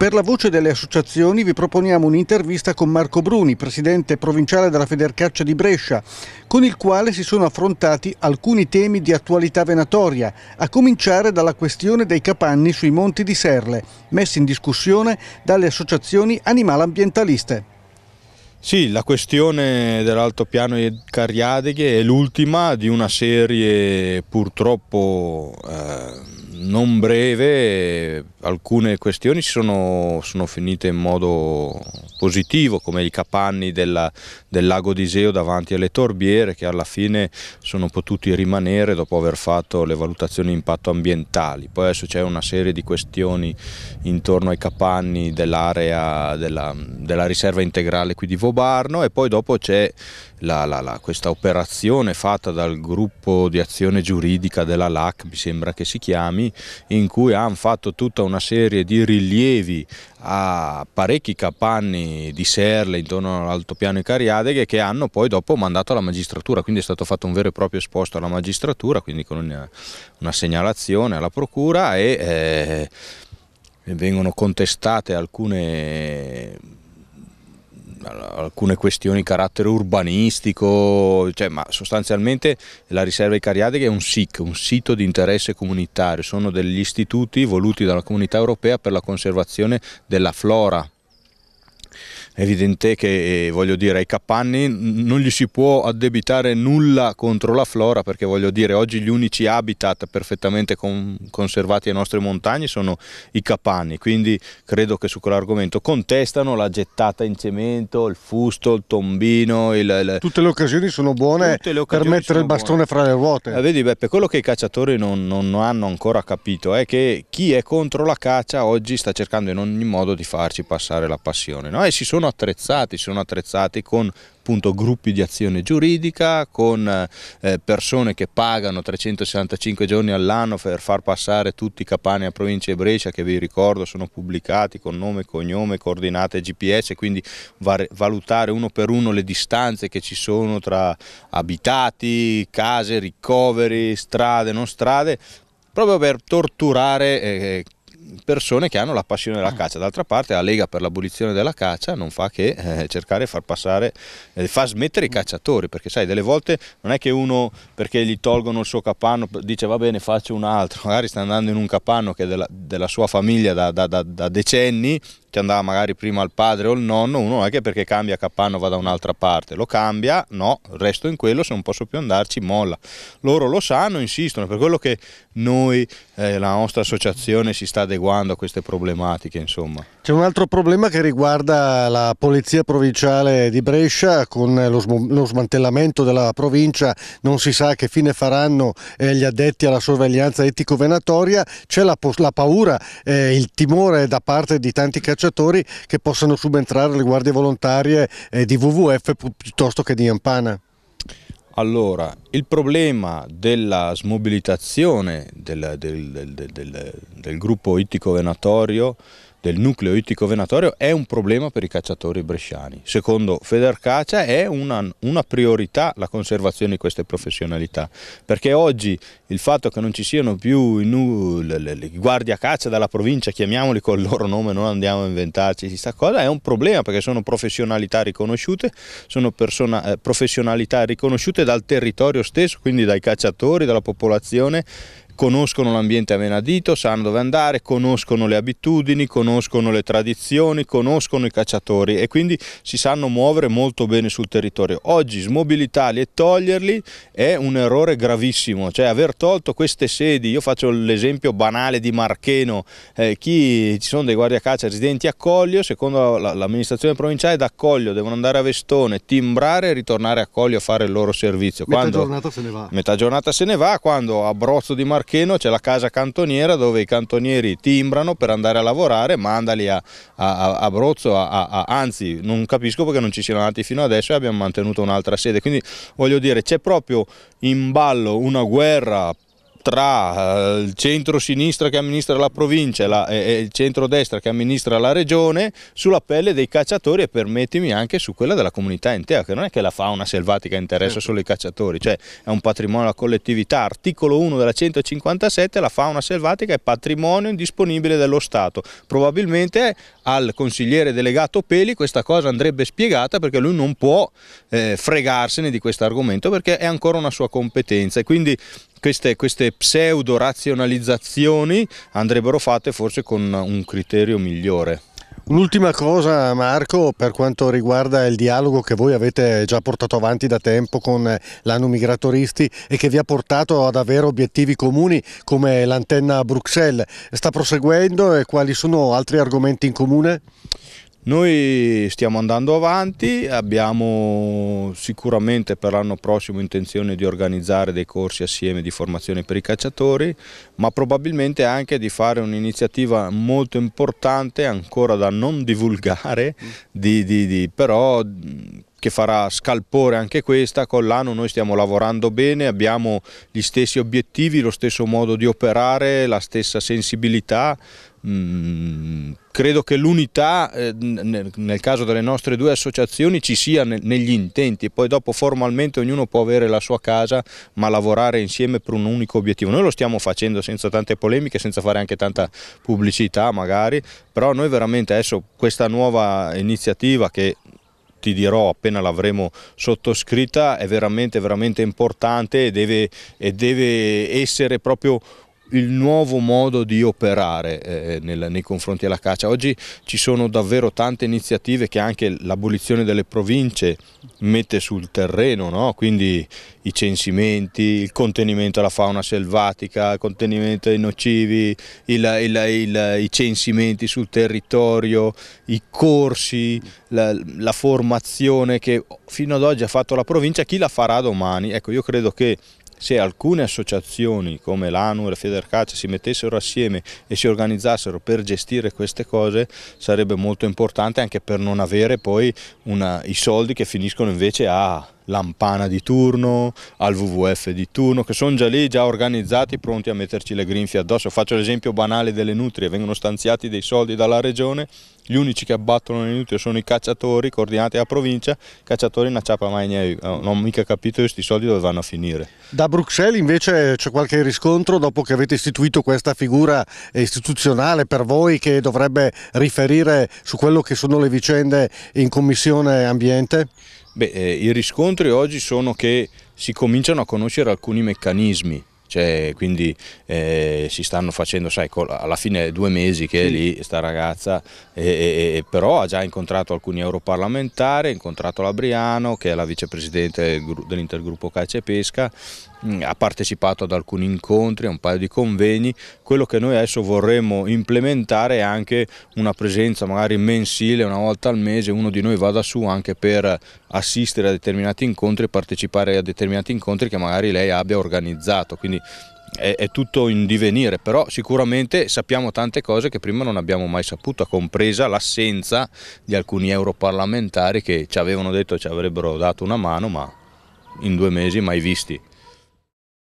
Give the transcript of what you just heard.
Per la voce delle associazioni vi proponiamo un'intervista con Marco Bruni, presidente provinciale della Federcaccia di Brescia, con il quale si sono affrontati alcuni temi di attualità venatoria, a cominciare dalla questione dei capanni sui monti di Serle, messi in discussione dalle associazioni animalambientaliste. Sì, la questione dell'altopiano di Cariadighe è l'ultima di una serie purtroppo... Eh non breve, alcune questioni sono, sono, finite in modo positivo, come i capanni della, del lago di d'Iseo davanti alle torbiere che alla fine sono potuti rimanere dopo aver fatto le valutazioni di impatto ambientali. Poi adesso c'è una serie di questioni intorno ai capanni dell'area della, della riserva integrale qui di Vobarno e poi dopo c'è questa operazione fatta dal gruppo di azione giuridica della LAC, mi sembra che si chiami, in cui hanno fatto tutta una serie di rilievi a parecchi capanni di serle intorno all'altopiano di Cariadeghe che hanno poi dopo mandato alla magistratura, quindi è stato fatto un vero e proprio esposto alla magistratura, quindi con una, una segnalazione alla procura e... Eh, vengono contestate alcune alcune questioni di carattere urbanistico, cioè, ma sostanzialmente la riserva icariatica è un SIC, un sito di interesse comunitario, sono degli istituti voluti dalla comunità europea per la conservazione della flora evidente che eh, voglio dire ai Capanni non gli si può addebitare nulla contro la flora perché voglio dire oggi gli unici habitat perfettamente con, conservati ai nostri montagni sono i Capanni quindi credo che su quell'argomento contestano la gettata in cemento, il fusto, il tombino il, il... tutte le occasioni sono buone occasioni per mettere il bastone buone. fra le ruote eh, vedi Beppe quello che i cacciatori non, non hanno ancora capito è che chi è contro la caccia oggi sta cercando in ogni modo di farci passare la passione no? e si sono sono attrezzati, sono attrezzati con appunto, gruppi di azione giuridica, con eh, persone che pagano 365 giorni all'anno per far passare tutti i capani a provincia e Brescia che vi ricordo sono pubblicati con nome, cognome, coordinate GPS, quindi valutare uno per uno le distanze che ci sono tra abitati, case, ricoveri, strade, non strade, proprio per torturare eh, persone che hanno la passione della ah. caccia. D'altra parte la Lega per l'abolizione della caccia non fa che eh, cercare di far passare, eh, far smettere i mm. cacciatori, perché sai, delle volte non è che uno perché gli tolgono il suo capanno dice va bene faccio un altro, magari sta andando in un capanno che è della, della sua famiglia da, da, da, da decenni ti andava magari prima al padre o il nonno, uno non è che perché cambia Capanno va da un'altra parte, lo cambia, no, resto in quello, se non posso più andarci molla. Loro lo sanno, insistono, per quello che noi, eh, la nostra associazione si sta adeguando a queste problematiche, insomma. C'è un altro problema che riguarda la Polizia Provinciale di Brescia con lo, sm lo smantellamento della provincia, non si sa che fine faranno eh, gli addetti alla sorveglianza etico-venatoria, c'è la, la, paura, eh, il timore da parte di tanti cacciatori che possano subentrare le guardie volontarie eh, di WWF piuttosto che di Ampana. Allora, il problema della smobilitazione del, del, del, del gruppo ittico-venatorio del nucleo ittico venatorio è un problema per i cacciatori bresciani. Secondo Federcaccia è una, una, priorità la conservazione di queste professionalità, perché oggi il fatto che non ci siano più i, i guardia caccia dalla provincia, chiamiamoli col loro nome, non andiamo a inventarci questa cosa, è un problema perché sono professionalità riconosciute, sono persona, eh, professionalità riconosciute dal territorio stesso, quindi dai cacciatori, dalla popolazione conoscono l'ambiente a Venadito, sanno dove andare, conoscono le abitudini, conoscono le tradizioni, conoscono i cacciatori e quindi si sanno muovere molto bene sul territorio. Oggi smobilitarli e toglierli è un errore gravissimo, cioè aver tolto queste sedi, io faccio l'esempio banale di Marcheno, eh, chi, ci sono dei guardiacaccia residenti a Coglio, secondo l'amministrazione provinciale da Coglio devono andare a Vestone, timbrare e ritornare a Coglio a fare il loro servizio. Quando, metà giornata se ne va. Metà giornata se ne va, quando a Brozzo di Marcheno Marcheno c'è la casa cantoniera dove i cantonieri timbrano per andare a lavorare, mandali a, a, a Brozzo, a, anzi non capisco perché non ci siano andati fino adesso e abbiamo mantenuto un'altra sede, quindi voglio dire c'è proprio in ballo una guerra tra eh, il centro-sinistra che amministra la provincia e il centro-destra che amministra la regione sulla pelle dei cacciatori e permettimi anche su quella della comunità intera che non è che la fauna selvatica interessa certo. solo i cacciatori cioè è un patrimonio della collettività articolo 1 della 157 la fauna selvatica è patrimonio indisponibile dello Stato probabilmente al consigliere delegato Peli questa cosa andrebbe spiegata perché lui non può eh, fregarsene di questo argomento perché è ancora una sua competenza e quindi queste, queste pseudo-razionalizzazioni andrebbero fatte forse con un criterio migliore. Un'ultima cosa Marco per quanto riguarda il dialogo che voi avete già portato avanti da tempo con l'anno migratoristi e che vi ha portato ad avere obiettivi comuni come l'antenna Bruxelles, sta proseguendo e quali sono altri argomenti in comune? Noi stiamo andando avanti, abbiamo sicuramente per l'anno prossimo intenzione di organizzare dei corsi assieme di formazione per i cacciatori, ma probabilmente anche di fare un'iniziativa molto importante, ancora da non divulgare, mm. di, di, di, però che farà scalpore anche questa, con l'anno noi stiamo lavorando bene, abbiamo gli stessi obiettivi, lo stesso modo di operare, la stessa sensibilità, Mm, credo che l'unità eh, nel, caso delle nostre due associazioni ci sia negli intenti e poi dopo formalmente ognuno può avere la sua casa ma lavorare insieme per un unico obiettivo. Noi lo stiamo facendo senza tante polemiche, senza fare anche tanta pubblicità magari, però noi veramente adesso questa nuova iniziativa che ti dirò appena l'avremo sottoscritta è veramente veramente importante e deve, e deve essere proprio il nuovo modo di operare eh, nel, nei confronti della caccia. Oggi ci sono davvero tante iniziative che anche l'abolizione delle province mette sul terreno, no? quindi i censimenti, il contenimento alla fauna selvatica, il contenimento ai nocivi, il, il, i censimenti sul territorio, i corsi, la, la formazione che fino ad oggi ha fatto la provincia, chi la farà domani? Ecco, io credo che se alcune associazioni come l'ANU e la Federcaccia si mettessero assieme e si organizzassero per gestire queste cose sarebbe molto importante anche per non avere poi una, i soldi che finiscono invece a l'Ampana di turno, al WWF di turno, che sono già lì, già organizzati, pronti a metterci le grinfie addosso. Faccio l'esempio banale delle nutrie, vengono stanziati dei soldi dalla regione, gli unici che abbattono le nutrie sono i cacciatori, coordinati dalla provincia, cacciatori non ciappa mai niente, eh, non ho mica capito questi soldi dove vanno a finire. Da Bruxelles invece c'è qualche riscontro dopo che avete istituito questa figura istituzionale per voi che dovrebbe riferire su quello che sono le vicende in Commissione Ambiente? Beh, eh, I riscontri oggi sono che si cominciano a conoscere alcuni meccanismi cioè, quindi eh, si stanno facendo, sai, alla fine due mesi che è lì sta ragazza, e, e, e, però ha già incontrato alcuni europarlamentari, ha incontrato Labriano che è la vicepresidente dell'intergruppo calcio e pesca, mm, ha partecipato ad alcuni incontri, a un paio di convegni, quello che noi adesso vorremmo implementare è anche una presenza magari mensile, una volta al mese, uno di noi vada su anche per assistere a determinati incontri e partecipare a determinati incontri che magari lei abbia organizzato, quindi è, è, tutto in divenire, però sicuramente sappiamo tante cose che prima non abbiamo mai saputo, compresa l'assenza di alcuni europarlamentari che ci avevano detto ci avrebbero dato una mano, ma in due mesi mai visti.